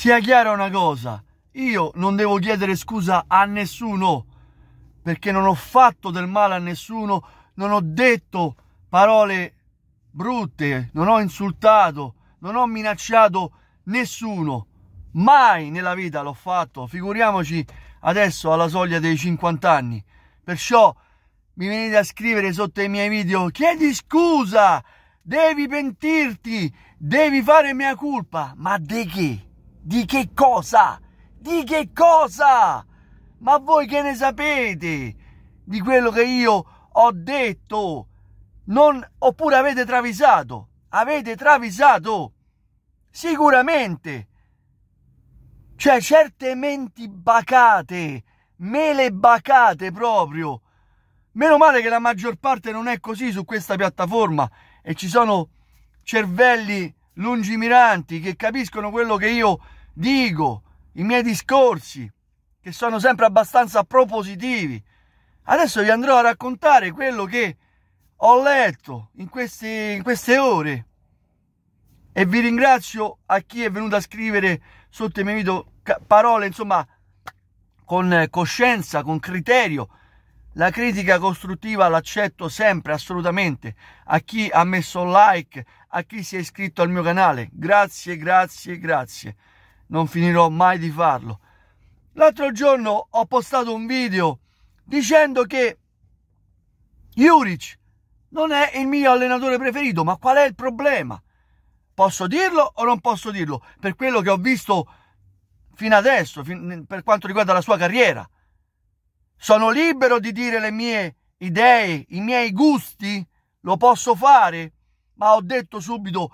Sia chiara una cosa, io non devo chiedere scusa a nessuno, perché non ho fatto del male a nessuno, non ho detto parole brutte, non ho insultato, non ho minacciato nessuno. Mai nella vita l'ho fatto, figuriamoci adesso alla soglia dei 50 anni. Perciò mi venite a scrivere sotto i miei video, chiedi scusa, devi pentirti, devi fare mia colpa, ma di che? Di che cosa? Di che cosa? Ma voi che ne sapete di quello che io ho detto? Non, oppure avete travisato? Avete travisato? Sicuramente. Cioè, certe menti bacate, mele bacate proprio. Meno male che la maggior parte non è così su questa piattaforma e ci sono cervelli lungimiranti che capiscono quello che io dico, i miei discorsi, che sono sempre abbastanza propositivi. Adesso vi andrò a raccontare quello che ho letto in, questi, in queste ore e vi ringrazio a chi è venuto a scrivere sotto i miei video parole, insomma, con coscienza, con criterio, la critica costruttiva l'accetto sempre, assolutamente. A chi ha messo like, a chi si è iscritto al mio canale. Grazie, grazie, grazie. Non finirò mai di farlo. L'altro giorno ho postato un video dicendo che Juric non è il mio allenatore preferito, ma qual è il problema? Posso dirlo o non posso dirlo? Per quello che ho visto fino adesso, per quanto riguarda la sua carriera. Sono libero di dire le mie idee, i miei gusti? Lo posso fare? Ma ho detto subito,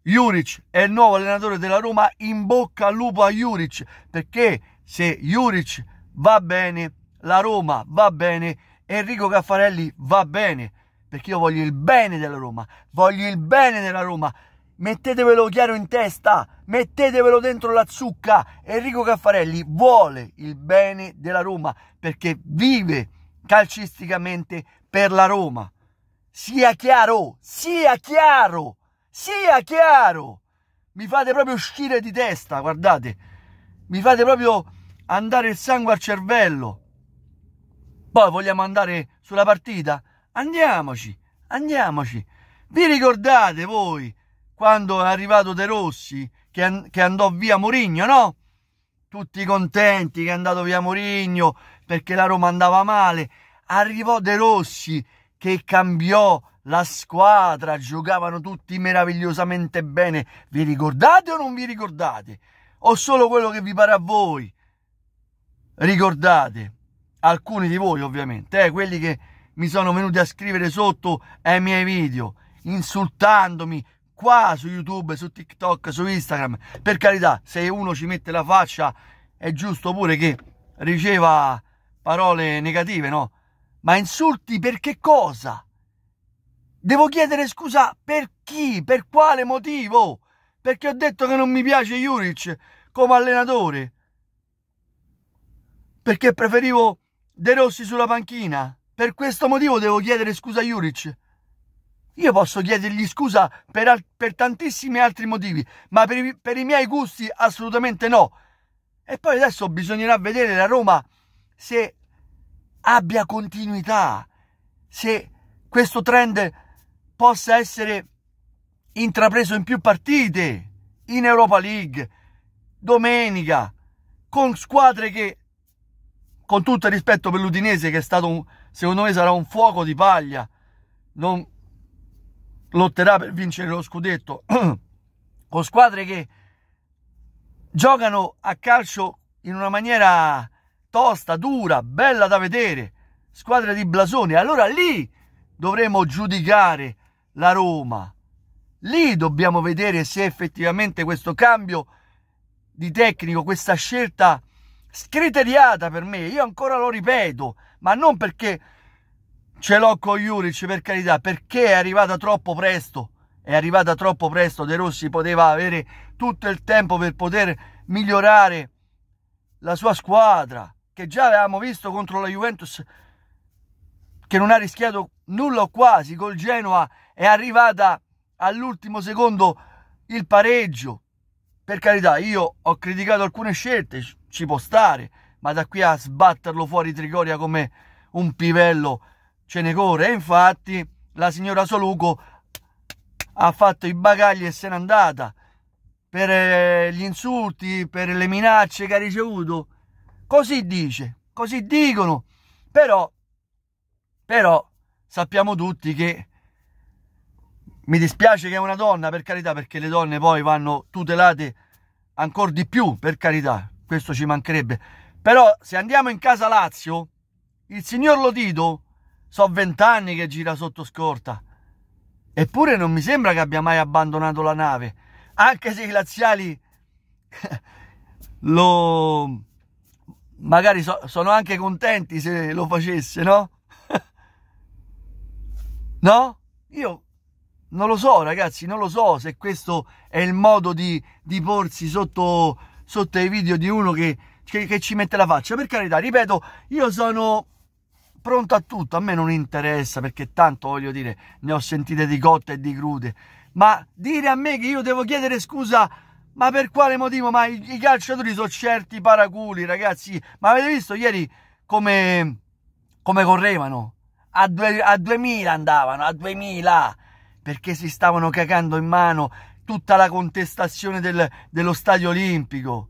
Juric è il nuovo allenatore della Roma, in bocca al lupo a Juric, perché se Juric va bene, la Roma va bene, Enrico Caffarelli va bene, perché io voglio il bene della Roma, voglio il bene della Roma, Mettetevelo chiaro in testa, mettetevelo dentro la zucca. Enrico Caffarelli vuole il bene della Roma perché vive calcisticamente per la Roma. Sia chiaro, sia chiaro, sia chiaro. Mi fate proprio uscire di testa, guardate. Mi fate proprio andare il sangue al cervello. Poi vogliamo andare sulla partita? Andiamoci, andiamoci. Vi ricordate voi quando è arrivato De Rossi, che, che andò via Mourinho, no? Tutti contenti che è andato via Mourinho perché la Roma andava male. Arrivò De Rossi che cambiò la squadra, giocavano tutti meravigliosamente bene. Vi ricordate o non vi ricordate? O solo quello che vi pare a voi? Ricordate, alcuni di voi ovviamente, eh, quelli che mi sono venuti a scrivere sotto ai miei video, insultandomi, qua su YouTube, su TikTok, su Instagram. Per carità, se uno ci mette la faccia è giusto pure che riceva parole negative, no? Ma insulti per che cosa? Devo chiedere scusa per chi? Per quale motivo? Perché ho detto che non mi piace Juric come allenatore. Perché preferivo De Rossi sulla panchina. Per questo motivo devo chiedere scusa a Juric. Io posso chiedergli scusa per, al- per tantissimi altri motivi, ma per i-, per i miei gusti assolutamente no. E poi adesso bisognerà vedere la Roma se abbia continuità, se questo trend possa essere intrapreso in più partite, in Europa League, domenica, con squadre che, con tutto il rispetto per l'Udinese, che è stato, un, secondo me, sarà un fuoco di paglia, non, lotterà per vincere lo scudetto con squadre che giocano a calcio in una maniera tosta, dura, bella da vedere, squadre di blasone. Allora lì dovremo giudicare la Roma. Lì dobbiamo vedere se effettivamente questo cambio di tecnico, questa scelta scriteriata per me, io ancora lo ripeto, ma non perché ce l'ho con Juric per carità perché è arrivata troppo presto è arrivata troppo presto De Rossi poteva avere tutto il tempo per poter migliorare la sua squadra che già avevamo visto contro la Juventus che non ha rischiato nulla o quasi col Genoa è arrivata all'ultimo secondo il pareggio per carità io ho criticato alcune scelte ci può stare ma da qui a sbatterlo fuori Trigoria come un pivello Cenecore. E infatti la signora Soluco ha fatto i bagagli e se n'è andata per eh, gli insulti, per le minacce che ha ricevuto. Così dice, così dicono. Però, però sappiamo tutti che mi dispiace che è una donna, per carità, perché le donne poi vanno tutelate ancora di più, per carità, questo ci mancherebbe. Però se andiamo in casa Lazio, il signor Lotito So vent'anni che gira sotto scorta. Eppure non mi sembra che abbia mai abbandonato la nave, anche se i glaziali lo... magari so, sono anche contenti se lo facesse, no? no? Io non lo so, ragazzi, non lo so se questo è il modo di, di porsi sotto, sotto i video di uno che, che, che ci mette la faccia. Per carità, ripeto, io sono pronto a tutto, a me non interessa perché tanto voglio dire, ne ho sentite di cotte e di crude, ma dire a me che io devo chiedere scusa, ma per quale motivo? Ma i, i calciatori sono certi paraculi, ragazzi, ma avete visto ieri come, come correvano? A, due, a 2000 andavano, a 2000, perché si stavano cagando in mano tutta la contestazione del, dello stadio olimpico.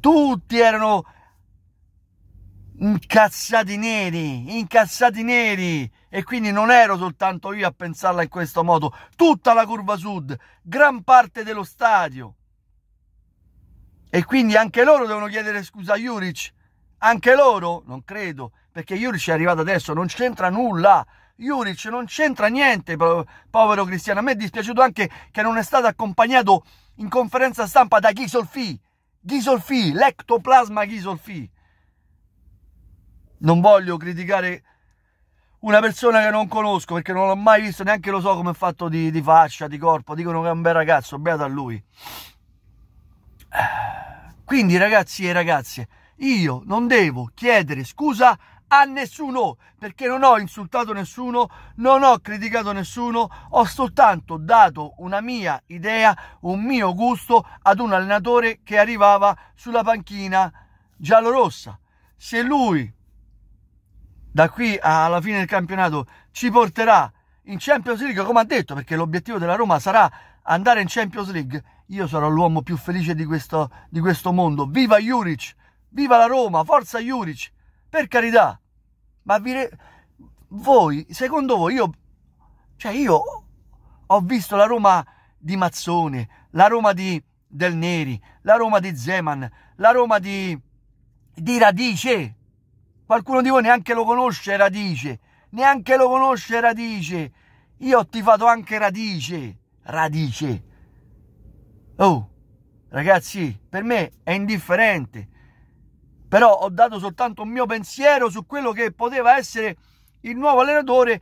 Tutti erano incazzati neri, incazzati neri. E quindi non ero soltanto io a pensarla in questo modo, tutta la curva sud, gran parte dello stadio. E quindi anche loro devono chiedere scusa a Juric. Anche loro? Non credo, perché Juric è arrivato adesso, non c'entra nulla. Juric non c'entra niente, povero Cristiano. A me è dispiaciuto anche che non è stato accompagnato in conferenza stampa da Ghisolfi. Ghisolfi, l'ectoplasma Ghisolfi non voglio criticare una persona che non conosco perché non l'ho mai visto, neanche lo so come è fatto di, di faccia, di corpo. Dicono che è un bel ragazzo, beato a lui. Quindi, ragazzi e ragazze, io non devo chiedere scusa a nessuno perché non ho insultato nessuno, non ho criticato nessuno, ho soltanto dato una mia idea, un mio gusto ad un allenatore che arrivava sulla panchina giallorossa. Se lui da qui alla fine del campionato ci porterà in Champions League, come ha detto, perché l'obiettivo della Roma sarà andare in Champions League, io sarò l'uomo più felice di questo, di questo mondo. Viva Juric! Viva la Roma! Forza Juric! Per carità! Ma re... voi, secondo voi, io... Cioè io ho visto la Roma di Mazzone, la Roma di Del Neri, la Roma di Zeman, la Roma di... di Radice, Qualcuno di voi neanche lo conosce Radice, neanche lo conosce Radice. Io ho tifato anche Radice, Radice. Oh, ragazzi, per me è indifferente. Però ho dato soltanto un mio pensiero su quello che poteva essere il nuovo allenatore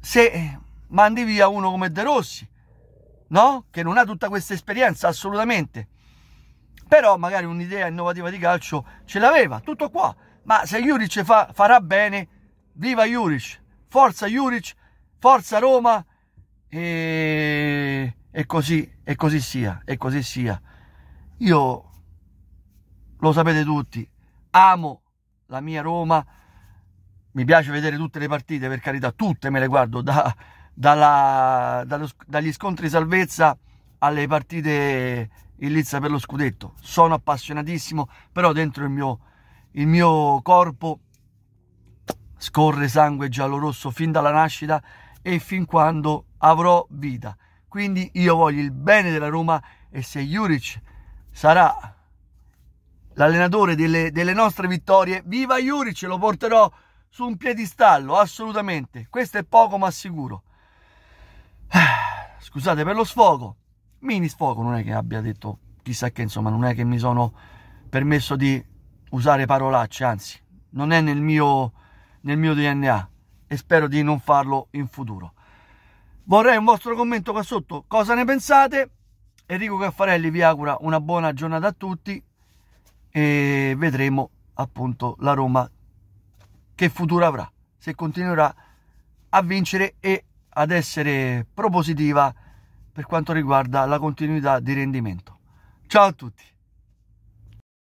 se mandi via uno come De Rossi, no? Che non ha tutta questa esperienza, assolutamente. Però magari un'idea innovativa di calcio ce l'aveva, tutto qua ma se Juric fa, farà bene, viva Juric, forza Juric, forza Roma e, e, così, e così sia, e così sia. Io, lo sapete tutti, amo la mia Roma, mi piace vedere tutte le partite, per carità, tutte me le guardo, da, dalla, dallo, dagli scontri salvezza alle partite in lizza per lo scudetto. Sono appassionatissimo, però dentro il mio il mio corpo scorre sangue giallo-rosso fin dalla nascita e fin quando avrò vita. Quindi io voglio il bene della Roma e se Juric sarà l'allenatore delle, delle nostre vittorie, viva Juric, lo porterò su un piedistallo, assolutamente. Questo è poco ma sicuro. Scusate per lo sfogo, mini sfogo, non è che abbia detto chissà che, insomma, non è che mi sono permesso di usare parolacce, anzi, non è nel mio, nel mio DNA e spero di non farlo in futuro. Vorrei un vostro commento qua sotto, cosa ne pensate? Enrico Caffarelli vi augura una buona giornata a tutti e vedremo appunto la Roma che futuro avrà, se continuerà a vincere e ad essere propositiva per quanto riguarda la continuità di rendimento. Ciao a tutti!